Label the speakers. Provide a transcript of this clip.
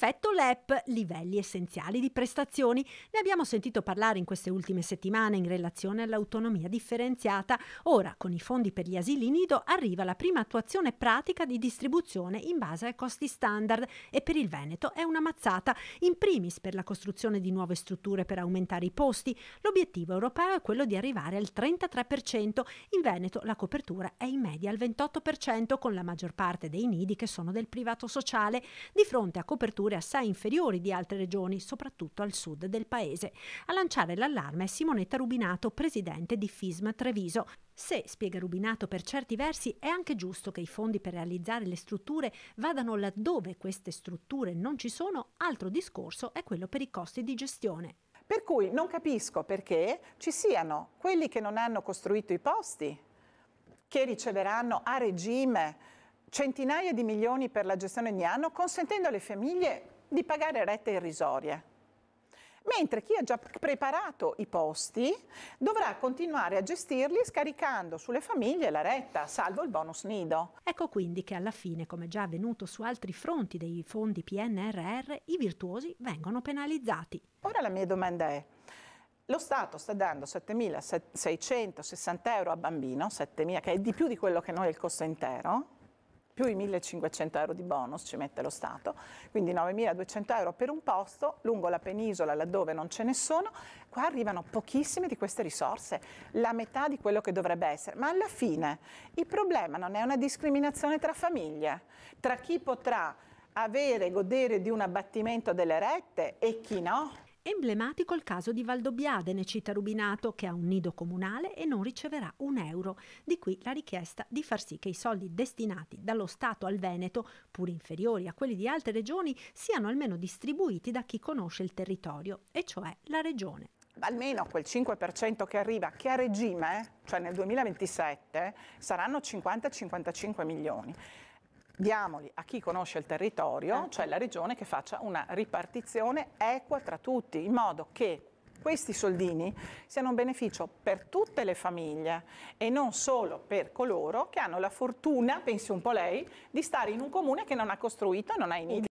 Speaker 1: effetto l'EP, livelli essenziali di prestazioni. Ne abbiamo sentito parlare in queste ultime settimane in relazione all'autonomia differenziata. Ora, con i fondi per gli asili nido, arriva la prima attuazione pratica di distribuzione in base ai costi standard e per il Veneto è una mazzata, in primis per la costruzione di nuove strutture per aumentare i posti. L'obiettivo europeo è quello di arrivare al 33%, in Veneto la copertura è in media al 28% con la maggior parte dei nidi che sono del privato sociale, di fronte a coperture temperature assai inferiori di altre regioni, soprattutto al sud del paese. A lanciare l'allarme è Simonetta Rubinato, presidente di FISM Treviso. Se, spiega Rubinato, per certi versi è anche giusto che i fondi per realizzare le strutture vadano laddove queste strutture non ci sono, altro discorso è quello per i costi di gestione. Per cui non
Speaker 2: capisco perché ci siano quelli che non hanno costruito i posti, che riceveranno a regime centinaia di milioni per la gestione ogni anno, consentendo alle famiglie di pagare rette irrisorie. Mentre chi ha già preparato i posti dovrà continuare a gestirli scaricando sulle famiglie la retta,
Speaker 1: salvo il bonus nido. Ecco quindi che alla fine, come già avvenuto su altri fronti dei fondi PNRR, i virtuosi vengono penalizzati. Ora la mia domanda è,
Speaker 2: lo Stato sta dando 7.660 euro a bambino, 7.000 che è di più di quello che noi il costo intero, più i 1500 euro di bonus ci mette lo Stato, quindi 9200 euro per un posto lungo la penisola laddove non ce ne sono, qua arrivano pochissime di queste risorse, la metà di quello che dovrebbe essere, ma alla fine il problema non è una discriminazione tra famiglie, tra chi potrà avere, godere di un abbattimento delle rette e chi no.
Speaker 1: Emblematico il caso di Valdobbiade, ne cita Rubinato, che ha un nido comunale e non riceverà un euro. Di qui la richiesta di far sì che i soldi destinati dallo Stato al Veneto, pur inferiori a quelli di altre regioni, siano almeno distribuiti da chi conosce il territorio, e cioè la regione
Speaker 2: almeno quel 5% che arriva, che a regime, cioè nel 2027, saranno 50-55 milioni diamoli a chi conosce il territorio, certo. cioè la regione, che faccia una ripartizione equa tra tutti, in modo che questi soldini siano un beneficio per tutte le famiglie e non solo per coloro che hanno la fortuna, pensi un po' lei, di stare in un comune che non ha costruito e non ha iniziato.